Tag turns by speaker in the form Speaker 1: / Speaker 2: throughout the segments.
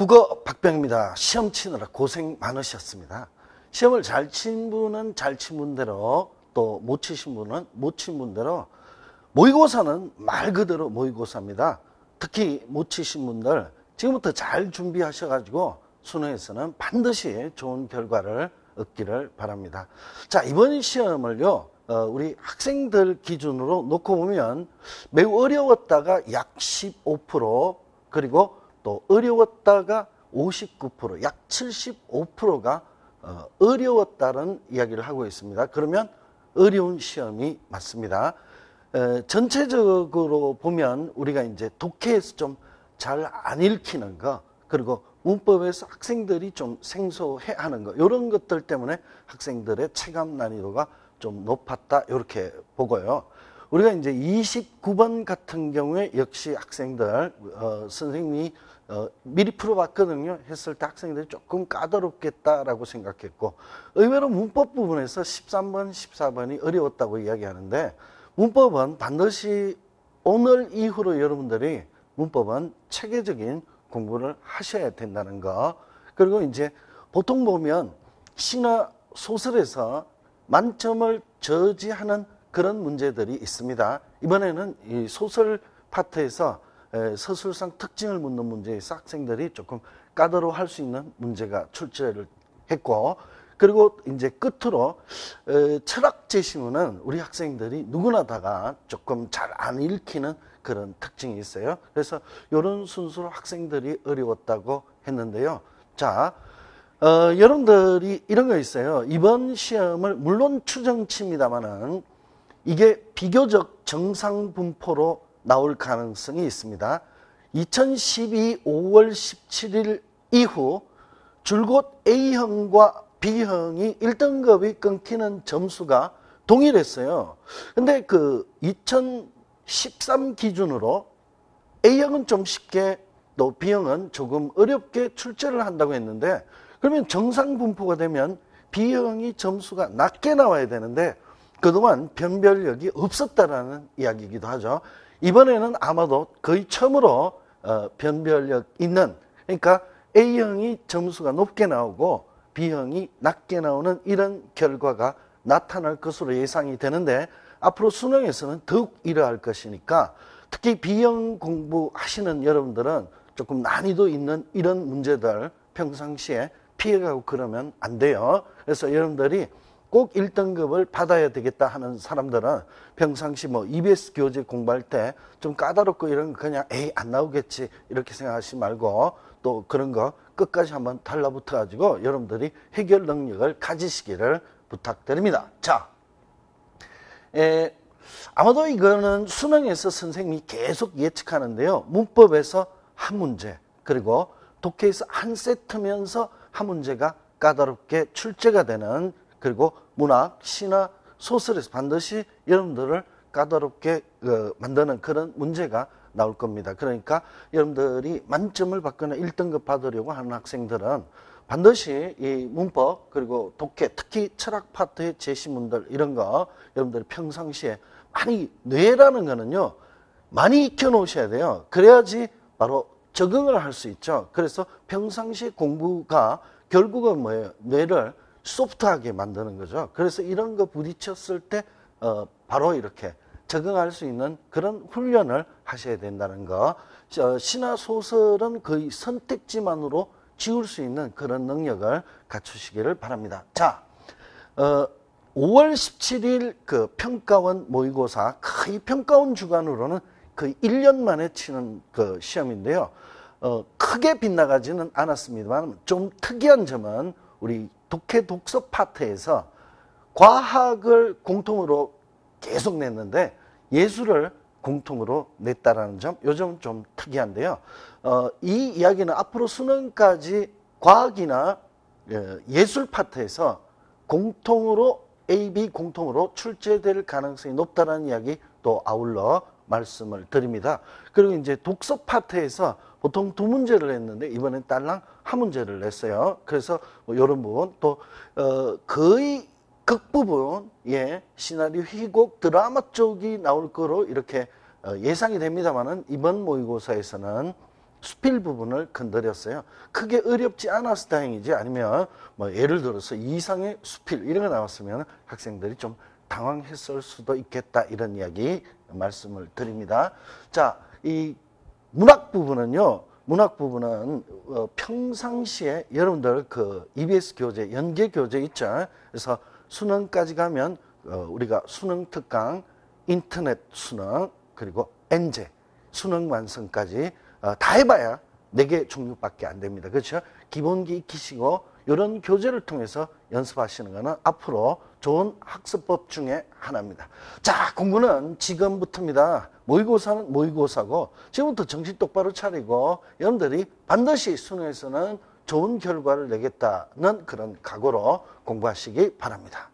Speaker 1: 국어 박병입니다. 시험 치느라 고생 많으셨습니다. 시험을 잘 친 분은 잘 친 분대로 또 못 치신 분은 못 친 분대로 모의고사는 말 그대로 모의고사입니다. 특히 못 치신 분들 지금부터 잘 준비하셔가지고 수능에서는 반드시 좋은 결과를 얻기를 바랍니다. 자 이번 시험을요 어, 우리 학생들 기준으로 놓고 보면 매우 어려웠다가 약 15% 그리고 또 어려웠다가 59%, 약 75%가 어, 어려웠다는 이야기를 하고 있습니다. 그러면 어려운 시험이 맞습니다. 전체적으로 보면 우리가 이제 독해에서 좀 잘 안 읽히는 거, 그리고 문법에서 학생들이 좀 생소해 하는 거, 이런 것들 때문에 학생들의 체감 난이도가 좀 높았다, 이렇게 보고요. 우리가 이제 29번 같은 경우에 역시 학생들 어, 선생님이 어, 미리 풀어봤거든요. 했을 때 학생들이 조금 까다롭겠다라고 생각했고 의외로 문법 부분에서 13번, 14번이 어려웠다고 이야기하는데 문법은 반드시 오늘 이후로 여러분들이 문법은 체계적인 공부를 하셔야 된다는 거 그리고 이제 보통 보면 시나 소설에서 만점을 저지하는 그런 문제들이 있습니다. 이번에는 이 소설 파트에서 서술상 특징을 묻는 문제에서 학생들이 조금 까다로할 수 있는 문제가 출제를 했고 그리고 이제 끝으로 철학 제시문은 우리 학생들이 누구나 다가 조금 잘 안 읽히는 그런 특징이 있어요. 그래서 이런 순서로 학생들이 어려웠다고 했는데요. 자, 어, 여러분들이 이런 거 있어요. 이번 시험을 물론 추정치입니다만은 이게 비교적 정상 분포로 나올 가능성이 있습니다. 2012 5월 17일 이후 줄곧 A형과 B형이 1등급이 끊기는 점수가 동일했어요. 근데 그 2013 기준으로 A형은 좀 쉽게 또 B형은 조금 어렵게 출제를 한다고 했는데 그러면 정상 분포가 되면 B형이 점수가 낮게 나와야 되는데 그동안 변별력이 없었다라는 이야기이기도 하죠. 이번에는 아마도 거의 처음으로 어, 변별력 있는 그러니까 A형이 점수가 높게 나오고 B형이 낮게 나오는 이런 결과가 나타날 것으로 예상이 되는데 앞으로 수능에서는 더욱 이러할 것이니까 특히 B형 공부하시는 여러분들은 조금 난이도 있는 이런 문제들 평상시에 피해가고 그러면 안 돼요. 그래서 여러분들이 꼭 1등급을 받아야 되겠다 하는 사람들은 평상시 뭐 EBS 교재 공부할 때 좀 까다롭고 이런 거 그냥 에이 안 나오겠지 이렇게 생각하지 말고 또 그런 거 끝까지 한번 달라붙어 가지고 여러분들이 해결 능력을 가지시기를 부탁드립니다. 자, 에, 예, 아마도 이거는 수능에서 선생님이 계속 예측하는데요. 문법에서 한 문제 그리고 독해에서 한 세트면서 한 문제가 까다롭게 출제가 되는 그리고 문학, 신화, 소설에서 반드시 여러분들을 까다롭게 어, 만드는 그런 문제가 나올 겁니다. 그러니까 여러분들이 만점을 받거나 1등급 받으려고 하는 학생들은 반드시 이 문법 그리고 독해 특히 철학 파트의 제시문들 이런 거 여러분들이 평상시에 많이 뇌라는 거는요 많이 익혀 놓으셔야 돼요. 그래야지 바로 적응을 할 수 있죠. 그래서 평상시 공부가 결국은 뭐예요? 뇌를 소프트하게 만드는 거죠. 그래서 이런 거 부딪혔을 때 어, 바로 이렇게 적응할 수 있는 그런 훈련을 하셔야 된다는 거. 어, 신화 소설은 거의 선택지만으로 지울 수 있는 그런 능력을 갖추시기를 바랍니다. 자, 어, 5월 17일 그 평가원 모의고사 거의 평가원 주간으로는 거의 1년 만에 치는 그 시험인데요. 어, 크게 빗나가지는 않았습니다만 좀 특이한 점은 우리 독해 독서 파트에서 과학을 공통으로 계속 냈는데 예술을 공통으로 냈다라는 점, 요점좀 특이한데요. 어, 이 이야기는 앞으로 수능까지 과학이나 예, 예술 파트에서 공통으로 AB 공통으로 출제될 가능성이 높다는 이야기 또 아울러 말씀을 드립니다. 그리고 이제 독서 파트에서 보통 두 문제를 했는데 이번엔 딸랑 한 문제를 냈어요. 그래서 뭐 이런 부분 또 어, 거의 극부분 예 시나리오 희곡 드라마 쪽이 나올 거로 이렇게 어, 예상이 됩니다만은 이번 모의고사에서는 수필 부분을 건드렸어요. 크게 어렵지 않아서 다행이지 아니면 뭐 예를 들어서 이상의 수필 이런 거 나왔으면 학생들이 좀 당황했을 수도 있겠다 이런 이야기 말씀을 드립니다. 자, 이 문학 부분은요. 문학 부분은 어, 평상시에 여러분들 그 EBS 교재, 연계 교재 있죠. 그래서 수능까지 가면 어, 우리가 수능 특강, 인터넷 수능, 그리고 엔제, 수능 완성까지 어, 다 해봐야 네 개 종류밖에 안 됩니다. 그렇죠? 기본기 익히시고 이런 교재를 통해서 연습하시는 거는 앞으로 좋은 학습법 중에 하나입니다. 자, 공부는 지금부터입니다. 모의고사는 모의고사고 지금부터 정신 똑바로 차리고 여러분들이 반드시 수능에서는 좋은 결과를 내겠다는 그런 각오로 공부하시기 바랍니다.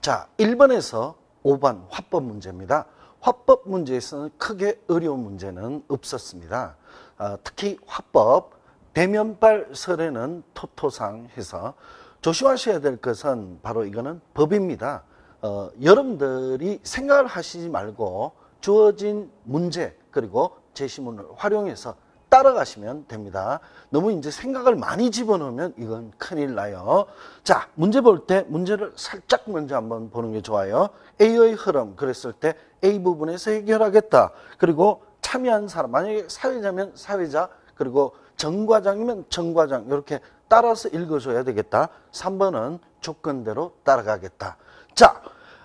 Speaker 1: 자, 1번에서 5번 화법 문제입니다. 화법 문제에서는 크게 어려운 문제는 없었습니다. 어, 특히 화법, 대면발 설에는 토토상 해서 조심하셔야 될 것은 바로 이거는 법입니다. 어, 여러분들이 생각을 하시지 말고 주어진 문제 그리고 제시문을 활용해서 따라가시면 됩니다. 너무 이제 생각을 많이 집어넣으면 이건 큰일 나요. 자, 문제 볼 때 문제를 살짝 먼저 한번 보는 게 좋아요. A의 흐름 그랬을 때 A 부분에서 해결하겠다. 그리고 참여한 사람 만약에 사회자면 사회자 그리고 정과장이면 정과장 이렇게 따라서 읽어줘야 되겠다. 3번은 조건대로 따라가겠다. 자,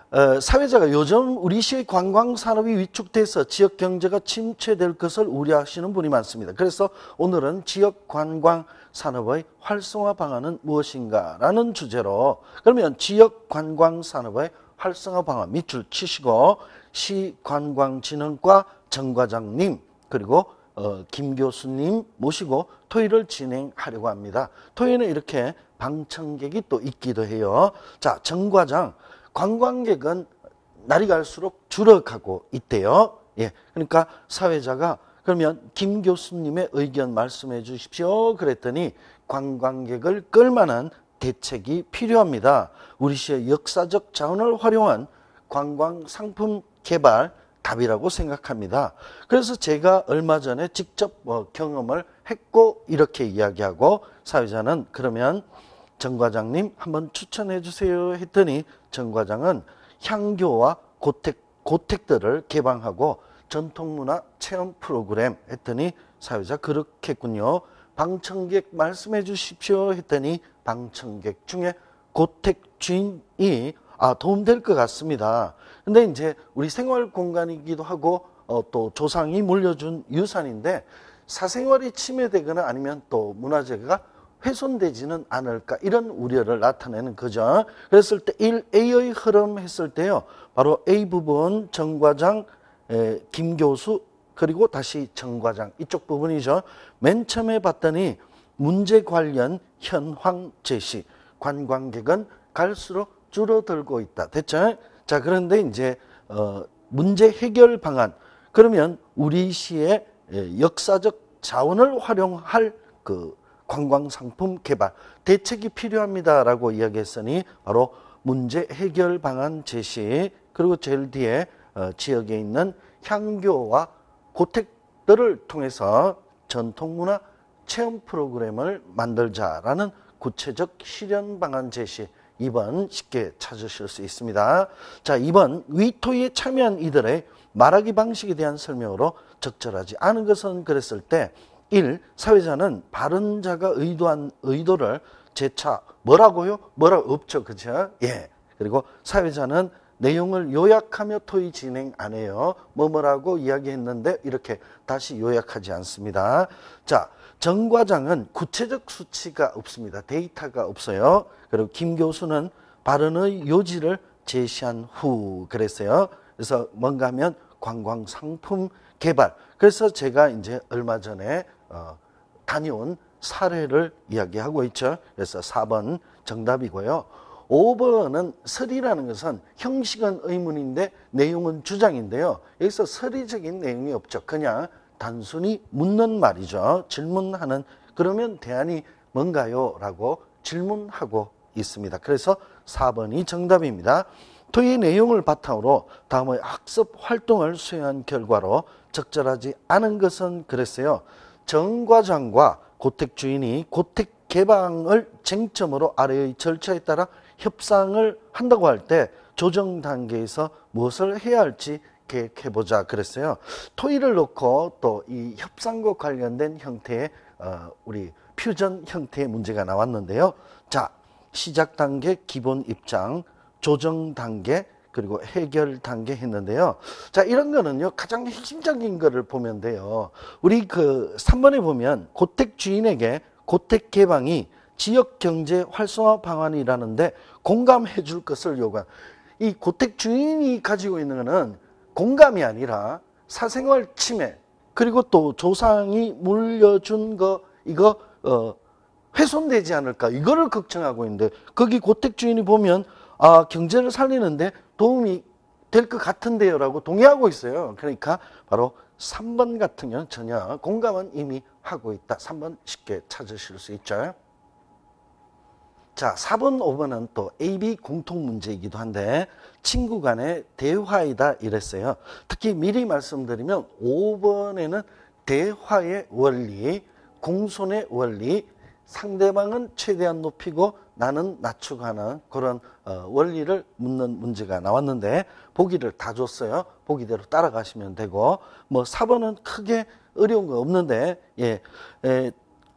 Speaker 1: 어, 사회자가 요즘 우리시의 관광산업이 위축돼서 지역 경제가 침체될 것을 우려하시는 분이 많습니다. 그래서 오늘은 지역 관광 산업의 활성화 방안은 무엇인가라는 주제로 그러면 지역 관광 산업의 활성화 방안 밑줄 치시고 시관광진흥과 정과장님 그리고 어, 김 교수님 모시고 토의를 진행하려고 합니다. 토의는 이렇게 방청객이 또 있기도 해요. 자, 정 과장, 관광객은 날이 갈수록 줄어가고 있대요. 예. 그러니까 사회자가 그러면 김 교수님의 의견 말씀해 주십시오. 그랬더니 관광객을 끌만한 대책이 필요합니다. 우리 시의 역사적 자원을 활용한 관광 상품 개발 답이라고 생각합니다. 그래서 제가 얼마 전에 직접 뭐 경험을 했고 이렇게 이야기하고 사회자는 그러면 정 과장님 한번 추천해 주세요 했더니 정 과장은 향교와 고택, 고택들을 개방하고 전통문화 체험 프로그램 했더니 사회자 그렇겠군요. 방청객 말씀해 주십시오 했더니 방청객 중에 고택 주인이 아, 도움될 것 같습니다. 근데 이제 우리 생활 공간이기도 하고 어, 또 조상이 물려준 유산인데 사생활이 침해되거나 아니면 또 문화재가 훼손되지는 않을까 이런 우려를 나타내는 거죠. 그랬을 때 1A의 흐름 했을 때요. 바로 A 부분 정과장 에, 김 교수 그리고 다시 정과장 이쪽 부분이죠. 맨 처음에 봤더니 문제 관련 현황 제시 관광객은 갈수록 줄어들고 있다. 됐죠? 자 그런데 이제 어, 문제 해결 방안 그러면 우리 시의 역사적 자원을 활용할 그 관광 상품 개발 대책이 필요합니다라고 이야기했으니 바로 문제 해결 방안 제시 그리고 제일 뒤에 어, 지역에 있는 향교와 고택들을 통해서 전통문화 체험 프로그램을 만들자라는 구체적 실현 방안 제시 2번 쉽게 찾으실 수 있습니다. 자, 2번 위토에 참여한 이들의 말하기 방식에 대한 설명으로 적절하지 않은 것은 그랬을 때 1. 사회자는 발언자가 의도한 의도를 재차 뭐라고요? 뭐라 고 없죠. 그죠? 예. 그리고 사회자는 내용을 요약하며 토의 진행 안 해요. 뭐뭐라고 이야기했는데 이렇게 다시 요약하지 않습니다. 자, 정 과장은 구체적 수치가 없습니다. 데이터가 없어요. 그리고 김 교수는 발언의 요지를 제시한 후 그랬어요. 그래서 뭔가 하면 관광 상품 개발. 그래서 제가 이제 얼마 전에 어, 다녀온 사례를 이야기하고 있죠. 그래서 4번 정답이고요. 5번은 설이라는 것은 형식은 의문인데 내용은 주장인데요. 여기서 설의적인 내용이 없죠. 그냥 단순히 묻는 말이죠. 질문하는 그러면 대안이 뭔가요? 라고 질문하고 있습니다. 그래서 4번이 정답입니다. 토의 내용을 바탕으로 다음의 학습 활동을 수행한 결과로 적절하지 않은 것은 그랬어요. 정과장과 고택 주인이 고택 개방을 쟁점으로 아래의 절차에 따라 협상을 한다고 할 때 조정 단계에서 무엇을 해야 할지 계획해보자 그랬어요. 토의를 놓고 또 이 협상과 관련된 형태의 어, 우리 퓨전 형태의 문제가 나왔는데요. 자, 시작 단계 기본 입장, 조정 단계 그리고 해결 단계 했는데요. 자, 이런 거는요. 가장 핵심적인 거를 보면 돼요. 우리 그 3번에 보면 고택 주인에게 고택 개방이 지역 경제 활성화 방안이라는데 공감해 줄 것을 요구한 이 고택 주인이 가지고 있는 거는 공감이 아니라 사생활 침해 그리고 또 조상이 물려준 거 이거 어 훼손되지 않을까 이거를 걱정하고 있는데 거기 고택 주인이 보면 어, 경제를 살리는데 도움이 될 것 같은데요 라고 동의하고 있어요. 그러니까 바로 3번 같은 경우는 전혀 공감은 이미 하고 있다. 3번 쉽게 찾으실 수 있죠. 자, 4번, 5번은 또 AB 공통 문제이기도 한데 친구 간의 대화이다 이랬어요. 특히 미리 말씀드리면 5번에는 대화의 원리, 공손의 원리, 상대방은 최대한 높이고 나는 낮추가는 그런 어, 원리를 묻는 문제가 나왔는데 보기를 다 줬어요. 보기대로 따라가시면 되고 뭐 4번은 크게 어려운 거 없는데 예.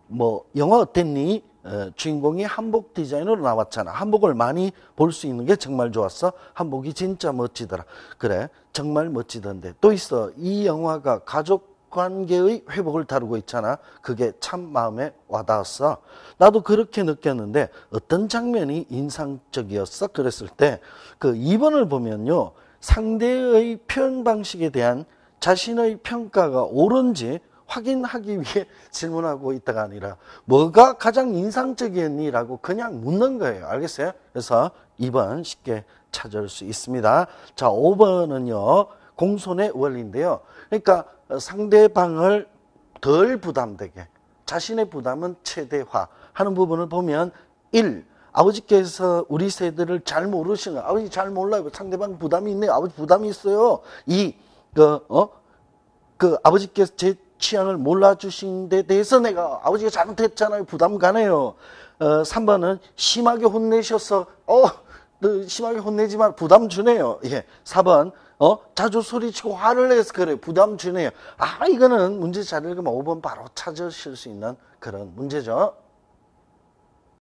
Speaker 1: 뭐 영화 어땠니? 어, 주인공이 한복 디자인으로 나왔잖아. 한복을 많이 볼 수 있는 게 정말 좋았어. 한복이 진짜 멋지더라. 그래. 정말 멋지던데. 또 있어. 이 영화가 가족 관계의 회복을 다루고 있잖아. 그게 참 마음에 와닿았어. 나도 그렇게 느꼈는데 어떤 장면이 인상적이었어? 그랬을 때 그 2번을 보면요. 상대의 표현 방식에 대한 자신의 평가가 옳은지 확인하기 위해 질문하고 있다가 아니라 뭐가 가장 인상적이었니라고 그냥 묻는 거예요. 알겠어요? 그래서 2번 쉽게 찾을수 있습니다. 자, 5번은요. 공손의 원리인데요. 그러니까 어, 상대방을 덜 부담되게 자신의 부담은 최대화하는 부분을 보면 1. 아버지께서 우리 세대를 잘 모르시는 아버지 잘 몰라요. 상대방 부담이 있네요. 아버지 부담이 있어요. 2. 그, 어? 그 아버지께서 제 취향을 몰라주신 데 대해서 내가 아버지가 잘못했잖아요. 부담 가네요. 어, 3번은 심하게 혼내셔서 어, 심하게 혼내지 만 부담 주네요. 예. 4번 어? 자주 소리치고 화를 내서 그래요. 부담 주네요. 아, 이거는 문제 자잘 읽으면 5번 바로 찾으실 수 있는 그런 문제죠.